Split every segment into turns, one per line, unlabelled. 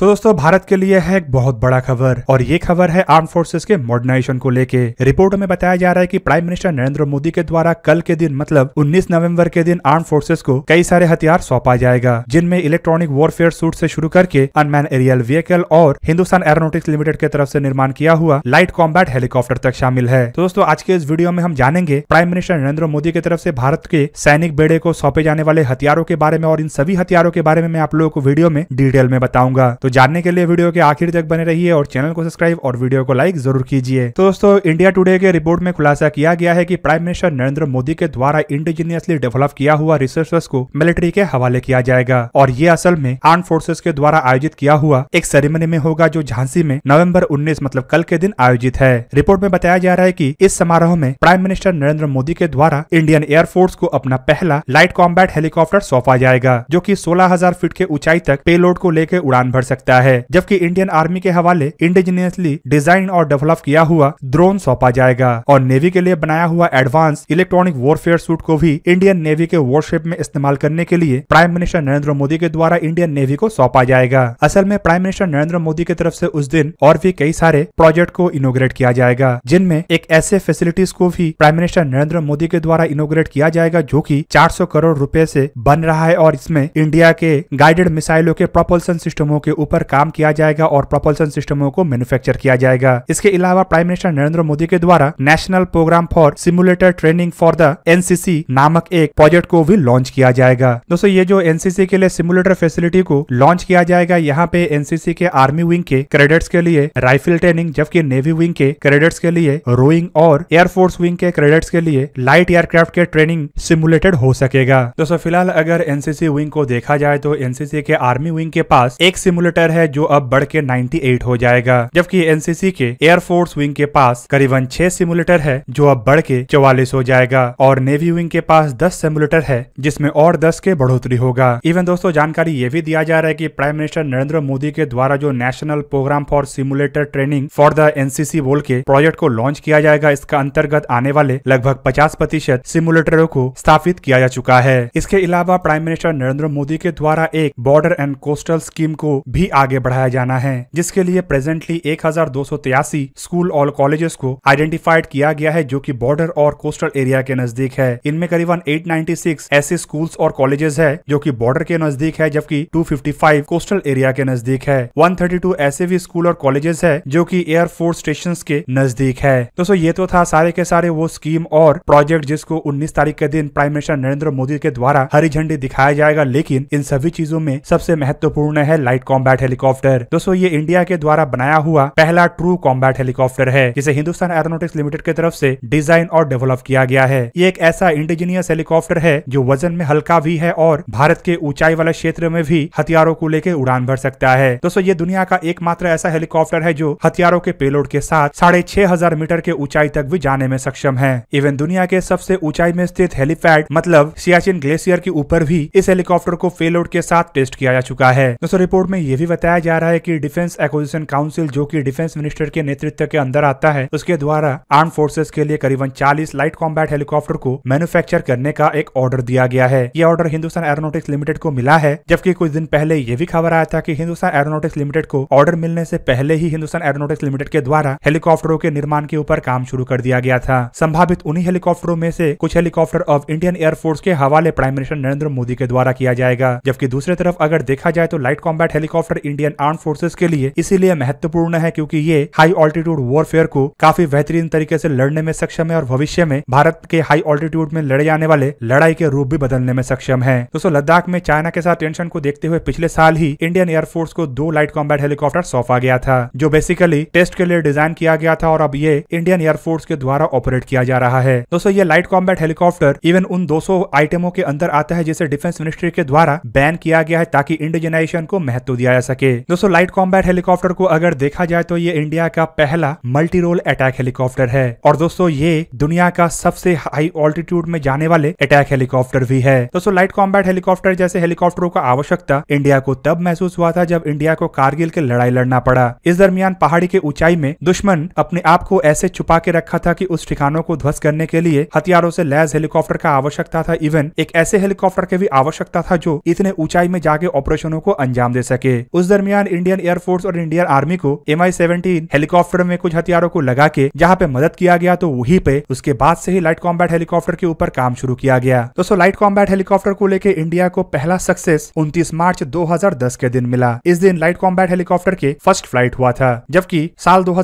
तो दोस्तों भारत के लिए है एक बहुत बड़ा खबर और ये खबर है आर्म फोर्सेस के मॉडर्नाइजेशन को लेके रिपोर्ट में बताया जा रहा है कि प्राइम मिनिस्टर नरेंद्र मोदी के द्वारा कल के दिन मतलब 19 नवंबर के दिन आर्म फोर्सेस को कई सारे हथियार सौंपा जाएगा जिनमें इलेक्ट्रॉनिक वॉरफेयर सूट से शुरू करके अनमैन एरियल व्हीकल और हिंदुस्तान एरोनोटिक्स लिमिटेड के तरफ से निर्माण किया हुआ लाइट कॉम्बैट हेलीकॉप्टर तक शामिल है तो दोस्तों आज के इस वीडियो में हम जानेंगे प्राइम मिनिस्टर नरेंद्र मोदी की तरफ से भारत के सैनिक बेड़े को सौंपे जाने वाले हथियारों के बारे में और इन सभी हथियारों के बारे में मैं आप लोगों को वीडियो में डिटेल में बताऊंगा तो तो जानने के लिए वीडियो के आखिर तक बने रहिए और चैनल को सब्सक्राइब और वीडियो को लाइक जरूर कीजिए तो दोस्तों इंडिया टुडे के रिपोर्ट में खुलासा किया गया है कि प्राइम मिनिस्टर नरेंद्र मोदी के द्वारा इंडिजीनियसली डेवलप किया हुआ रिसोर्सेस को मिलिट्री के हवाले किया जाएगा और ये असल में आर्म फोर्सेस के द्वारा आयोजित किया हुआ एक सेरेमनी में होगा जो झांसी में नवम्बर उन्नीस मतलब कल के दिन आयोजित है रिपोर्ट में बताया जा रहा है की इस समारोह में प्राइम मिनिस्टर नरेंद्र मोदी के द्वारा इंडियन एयरफोर्स को अपना पहला लाइट कॉम्बैट हेलीकॉप्टर सौंपा जाएगा जो की सोलह फीट के ऊंचाई तक पेलोड को लेकर उड़ान भर सके सकता है जबकि इंडियन आर्मी के हवाले इंडिजिनियसली डिजाइन और डेवलप किया हुआ ड्रोन सौंपा जाएगा और नेवी के लिए बनाया हुआ एडवांस इलेक्ट्रॉनिक वॉरफेयर सूट को भी इंडियन नेवी के वॉरशिप में इस्तेमाल करने के लिए प्राइम मिनिस्टर नरेंद्र मोदी के द्वारा इंडियन नेवी को सौंपा जाएगा असल में प्राइम मिनिस्टर नरेंद्र मोदी की तरफ से उस दिन और भी कई सारे प्रोजेक्ट को इनोग्रेट किया जाएगा जिनमें एक ऐसे फैसिलिटीज को भी प्राइम मिनिस्टर नरेंद्र मोदी के द्वारा इनोग्रेट किया जाएगा जो की चार करोड़ रूपए ऐसी बन रहा है और इसमें इंडिया के गाइडेड मिसाइलों के प्रोपल्सन सिस्टमों के पर काम किया जाएगा और प्रोपल्सन सिस्टमों को मैन्युफैक्चर किया जाएगा इसके अलावा प्राइम मिनिस्टर नरेंद्र मोदी के द्वारा national program for simulator training for the NCC नामक एक प्रोजेक्ट को भी लॉन्च किया जाएगा दोस्तों ये जो एनसीसी के लिए सिमुलेटर फैसिलिटी को लॉन्च किया जाएगा यहाँ पे एनसीसी के आर्मी विंग के क्रेडिट्स के लिए राइफल ट्रेनिंग जबकि नेवी विंग के क्रेडिट्स के लिए रोइंग और एयरफोर्स विंग के क्रेडिट्स के लिए लाइट एयरक्राफ्ट के ट्रेनिंग सिमुलेटेड हो सकेगा दोस्तों फिलहाल अगर एनसीसी विंग को देखा जाए तो एनसीसी के आर्मी विंग के पास एक सिमुलेटर किलोमीटर है जो अब बढ़ के 98 हो जाएगा जबकि एनसीसी के एयरफोर्स विंग के पास करीबन छह सिमुलेटर है जो अब बढ़ के चौवालीस हो जाएगा और नेवी विंग के पास दस सिमुलेटर है जिसमे और दस के बढ़ोतरी होगा इवन दोस्तों जानकारी ये भी दिया जा रहा है की प्राइम मिनिस्टर नरेंद्र मोदी के द्वारा जो national program for simulator training for the NCC बोल के प्रोजेक्ट को लॉन्च किया जाएगा इसका अंतर्गत आने वाले लगभग पचास प्रतिशत सिमुलेटरों को स्थापित किया जा चुका है इसके अलावा प्राइम मिनिस्टर नरेंद्र मोदी के द्वारा एक बॉर्डर एंड कोस्टल स्कीम को भी आगे बढ़ाया जाना है जिसके लिए प्रेजेंटली एक स्कूल और कॉलेजेस को आइडेंटिफाइड किया गया है जो की बॉर्डर और कोस्टल एरिया के नजदीक है इनमें करीबन 896 ऐसे स्कूल्स और कॉलेजेस है जो कि बॉर्डर के नजदीक है जबकि 255 कोस्टल एरिया के नजदीक है 132 ऐसे भी स्कूल और कॉलेजेस है जो कि एयरफोर्स स्टेशन के नजदीक है दोस्तों ये तो था सारे के सारे वो स्कीम और प्रोजेक्ट जिसको 19 तारीख के दिन प्राइम मिनिस्टर नरेंद्र मोदी के द्वारा हरी झंडी दिखाया जाएगा लेकिन इन सभी चीजों में सबसे महत्वपूर्ण है लाइट कॉम्बैट कॉम्बैट हेलीकॉप्टर दोस्तों ये इंडिया के द्वारा बनाया हुआ पहला ट्रू कॉम्बैट हेलीकॉप्टर है जिसे हिंदुस्तान एरोनोटिक्स लिमिटेड की तरफ से डिजाइन और डेवलप किया गया है ये एक ऐसा इंडिजिनियस हेलीकॉप्टर है जो वजन में हल्का भी है और भारत के ऊंचाई वाले क्षेत्र में भी हथियारों को लेकर उड़ान भर सकता है दोस्तों ये दुनिया का एकमात्र ऐसा हेलीकॉप्टर है जो हथियारों के पेलोड के साथ साढ़े छह हजार मीटर के ऊंचाई तक भी जाने में सक्षम है इवन दुनिया के सबसे ऊंचाई में स्थित हेलीपैड मतलब सियाचिन ग्लेशियर के ऊपर भी इस हेलीकॉप्टर को पेलोड के साथ टेस्ट किया जा चुका है दोस्तों रिपोर्ट में ये भी बताया जा रहा है कि डिफेंस एक्विजिशन काउंसिल जो कि डिफेंस मिनिस्टर के नेतृत्व के अंदर आता है उसके द्वारा आर्म फोर्सेस के लिए करीबन 40 लाइट कॉम्बैट हेलीकॉप्टर को मैन्युफैक्चर करने का एक ऑर्डर दिया गया है ये ऑर्डर हिंदुस्तान एरोनोटिक्स लिमिटेड को मिला है जबकि कुछ दिन पहले ये भी खबर आया था की हिंदुस्तान एरोनोटिक्स लिमिटेड को ऑर्डर मिलने से पहले ही हिंदुस्तान एरोनोटिक्स लिमिटेड के द्वारा हेलीकॉप्टरों के निर्माण के ऊपर काम शुरू कर दिया गया था संभावित उन्हीं हेलीकॉप्टरों में से कुछ हेलीकॉप्टर अब इंडियन एयरफोर्स के हवाले प्राइम मिनिस्टर नरेंद्र मोदी के द्वारा किया जाएगा जबकि दूसरी तरफ अगर देखा जाए तो light combat helicopter helicopter Indian arm forces के लिए इसीलिए महत्वपूर्ण है क्योंकि ये हाई ऑल्टीट्यूड वॉरफेयर को काफी बेहतरीन तरीके से लड़ने में सक्षम है और भविष्य में भारत के हाई ऑल्टीट्यूड में लड़े जाने वाले लड़ाई के रूप भी बदलने में सक्षम है दोस्तों लद्दाख में चाइना के साथ टेंशन को देखते हुए पिछले साल ही इंडियन एयरफोर्स को दो लाइट कॉम्बैट हेलीकॉप्टर सौंपा गया था जो बेसिकली टेस्ट के लिए डिजाइन किया गया था और अब ये इंडियन एयरफोर्स के द्वारा ऑपरेट किया जा रहा है दोस्तों ये लाइट कॉम्बैट हेलीकॉप्टर इवन उन 200 आइटमों के अंदर आता है जिसे डिफेंस मिनिस्ट्री के द्वारा बैन किया गया है ताकि इंडिजनाइजेशन को महत्व दिया रह सके दोस्तों लाइट कॉम्बैट हेलीकॉप्टर को अगर देखा जाए तो ये इंडिया का पहला मल्टी रोल अटैक हेलीकॉप्टर है और दोस्तों ये दुनिया का सबसे हाई ऑल्टीट्यूड में जाने वाले अटैक हेलीकॉप्टर भी है दोस्तों लाइट कॉम्बैट हेलीकॉप्टर जैसे हेलीकॉप्टरों का आवश्यकता इंडिया को तब महसूस हुआ था जब इंडिया को कारगिल की लड़ाई लड़ना पड़ा इस दरमियान पहाड़ी के ऊंचाई में दुश्मन अपने आप को ऐसे छुपा के रखा था की उस ठिकानों को ध्वस्त करने के लिए हथियारों से लैस हेलीकॉप्टर का आवश्यकता था इवन एक ऐसे हेलीकॉप्टर की भी आवश्यकता था जो इतने ऊंचाई में जाके ऑपरेशनों को अंजाम दे सके उस दरमियान इंडियन एयरफोर्स और इंडियन आर्मी को एम आई हेलीकॉप्टर में कुछ हथियारों को लगा के जहाँ पे मदद किया गया तो वही पे उसके बाद से ही लाइट कॉम्बैट हेलीकॉप्टर के ऊपर काम शुरू किया गया दोस्तों लाइट कॉम्बैट हेलीकॉप्टर को लेके इंडिया को पहला सक्सेस उन्तीस मार्च दो के दिन मिला इस दिन लाइट कॉम्बैट हेलीकॉप्टर के फर्स्ट फ्लाइट हुआ था जबकि साल दो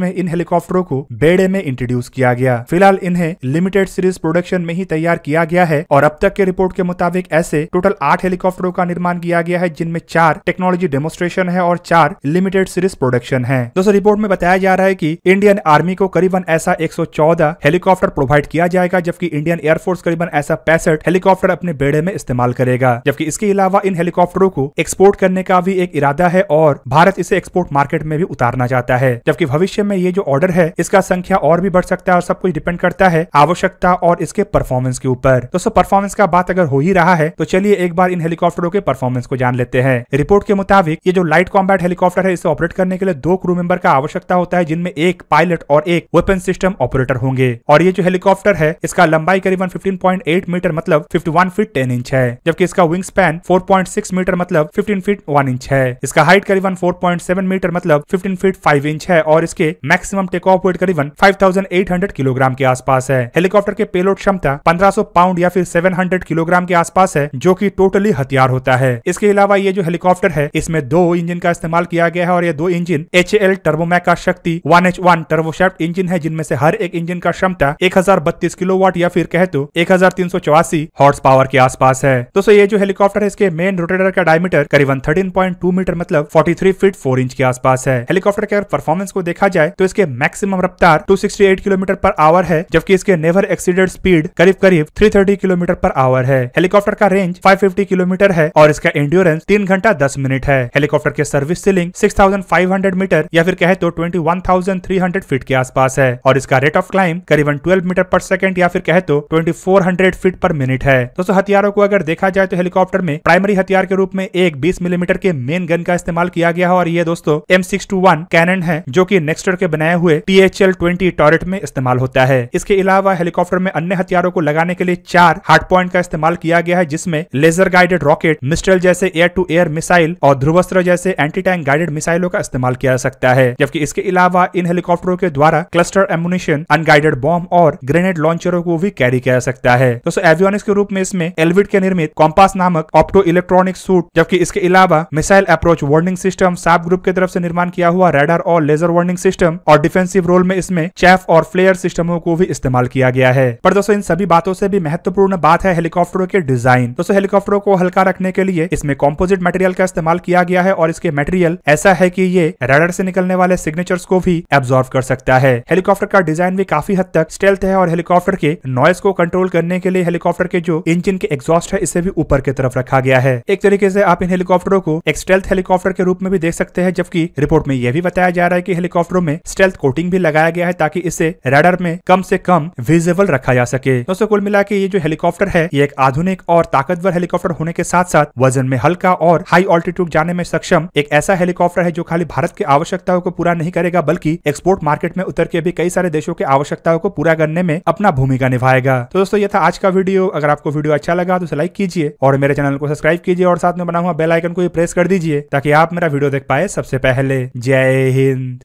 में इन हेलीकॉप्टरों को बेड़े में इंट्रोड्यूस किया गया फिलहाल इन्हें लिमिटेड सीरीज प्रोडक्शन में ही तैयार किया गया है और अब तक के रिपोर्ट के मुताबिक ऐसे टोटल आठ हेलीकॉप्टरों का निर्माण किया गया है जिनमें चार टेक्नोलॉजी टेक्नोलॉजी डेमोस्ट्रेशन है और चार लिमिटेड सीरीज प्रोडक्शन है दोस्तों रिपोर्ट में बताया जा रहा है की इंडियन आर्मी को करीबन ऐसा एक हेलीकॉप्टर प्रोवाइड किया जाएगा जबकि इंडियन एयरफोर्स करीबन ऐसा पैंसठ हेलीकॉप्टर अपने बेड़े में इस्तेमाल करेगा जबकि इसके अलावा इन हेलीकॉप्टरों को एक्सपोर्ट करने का भी एक इरादा है और भारत इसे एक्सपोर्ट मार्केट में भी उतारना चाहता है जबकि भविष्य में ये जो ऑर्डर है इसका संख्या और भी बढ़ सकता है और सब कुछ डिपेंड करता है आवश्यकता और इसके परफॉर्मेंस के ऊपर दोस्तों परफॉर्मेंस का बात अगर हो ही रहा है तो चलिए एक बार इन हेलीकॉप्टरों के परफॉर्मेंस को जान लेते हैं रिपोर्ट के मुताबिक ये जो लाइट कॉम्बैट हेलीकॉप्टर है इसे ऑपरेट करने के लिए दो क्रू मेंबर का आवश्यकता होता है जिनमें एक पायलट और एक वेपन सिस्टम ऑपरेटर होंगे और ये जो हेलीकॉप्टर है इसका लंबाई करीबन 15.8 मीटर मतलब 51 फीट 10 इंच है जबकि इसका विंग स्पैन 4.6 मीटर मतलब 15 फीट 1 इंच है इसका हाइट करीबन 4.7 मीटर मतलब 15 फीट 5 इंच है और इसके मैक्सिमम टेक ऑफ वेट करीबन 5,800 किलोग्राम के आसपास है हेलीकॉप्टर के पेलोड क्षमता 1500 पाउंड या फिर 700 किलोग्राम के आसपास है जो की टोटली हथियार होता है इसके अलावा ये जो हेलीकॉप्टर है इसमें दो इंजन का इस्तेमाल किया गया है और ये दो इंजन एच एल टर्बोमैक का Shakti one H one turboshaft engine है जिनमें से हर एक इंजन का क्षमता एक हजार बत्तीस किलो वाट या फिर कह तो एक हजार तीन सौ चौरासी हॉर्स पावर के आसपास है दोस्तों ये जो हेलीकॉप्टर है इसके मेन रोटेटर का डायमीटर करीबन थर्टीन पॉइंट टू मीटर मतलब forty three feet four inch के आसपास है हेलीकॉप्टर के अगर परफॉर्मेंस को देखा जाए तो इसके मैक्सिमम रफ्तार two sixty eight kilometre per hour है जबकि इसके नेवर एक्सीडेड स्पीड करीब करीब three thirty kilometre per hour है हेलीकॉप्टर का रेंज फाइव फिफ्टी किलोमीटर है और इसका इंड्योरेंस तीन घंटा दस मिनट यूनिट है हेलीकॉप्टर के सर्विस सीलिंग 6,500 मीटर या फिर कहे तो 21,300 फीट के आसपास है और इसका रेट ऑफ क्लाइम करीबन 12 मीटर पर सेकंड या फिर कहे तो 2400 फीट पर मिनट है दोस्तों हथियारों को अगर देखा जाए तो हेलीकॉप्टर में प्राइमरी हथियार के रूप में एक 20 मिलीमीटर mm के मेन गन का इस्तेमाल किया गया है और ये दोस्तों एम कैनन है जो की नेक्स्टर के बनाए हुए T H L twenty turret में इस्तेमाल होता है इसके अलावा हेलीकॉप्टर में अन्य हथियारों को लगाने के लिए चार हार्ट पॉइंट का इस्तेमाल किया गया है जिसमें लेजर गाइडेड रॉकेट मिस्टल जैसे एयर टू एयर मिसाइल और और ध्रुवस्त्र जैसे एंटी टैंक गाइडेड मिसाइलों का इस्तेमाल किया जा सकता है जबकि इसके अलावा इन हेलीकॉप्टरों के द्वारा क्लस्टर एमुनेशन अनगाइडेड बॉम्ब और ग्रेनेड लॉन्चरों को भी कैरी किया जा सकता है दोस्तों एवियोनिक्स के रूप में इसमें एलविड के निर्मित कॉम्पास नामक ऑप्टो इलेक्ट्रॉनिक सूट जबकि इसके अलावा missile approach warning system Saab group की तरफ से निर्माण किया हुआ रेडर और लेजर वार्निंग सिस्टम और डिफेंसिव रोल में इसमें चैफ और फ्लेयर सिस्टमों को भी इस्तेमाल किया गया है पर दोस्तों इन सभी बातों से भी महत्वपूर्ण बात है हेलीकॉप्टरों के डिजाइन दोस्तों हेलीकॉप्टरों को हल्का रखने के लिए इसमें कॉम्पोजिट मटेरियल का इस्तेमाल किया गया है और इसके मटेरियल ऐसा है कि ये रडर से निकलने वाले सिग्नेचर्स को भी एब्जॉर्व कर सकता है हेलीकॉप्टर का डिजाइन भी काफी हद तक स्टेल्थ है और हेलीकॉप्टर के नॉइस को कंट्रोल करने के लिए हेलीकॉप्टर के जो इंजन के एग्जॉस्ट है इसे भी ऊपर की तरफ रखा गया है एक तरीके से आप इन हेलीकॉप्टरों को एक स्टेल्थ हेलीकॉप्टर के रूप में भी देख सकते हैं जबकि रिपोर्ट में यह भी बताया जा रहा है की हेलीकॉप्टरों में स्टेल्थ कोटिंग भी लगाया गया है ताकि इसे रेडर में कम ऐसी कम विजिबल रखा जा सके दोस्तों कुल मिला के ये जो हेलीकॉप्टर है ये एक आधुनिक और ताकतवर हेलीकॉप्टर होने के साथ साथ वजन में हल्का और हाई ऑल्टीट्यूड जाने में सक्षम एक ऐसा हेलीकॉप्टर है जो खाली भारत की आवश्यकताओं को पूरा नहीं करेगा बल्कि एक्सपोर्ट मार्केट में उतर के भी कई सारे देशों की आवश्यकताओं को पूरा करने में अपना भूमिका निभाएगा तो दोस्तों ये था आज का वीडियो अगर आपको वीडियो अच्छा लगा तो उसे लाइक कीजिए और मेरे चैनल को सब्सक्राइब कीजिए और साथ में बना हुआ बेलाइकन को भी प्रेस कर दीजिए ताकि आप मेरा वीडियो देख पाए सबसे पहले जय हिंद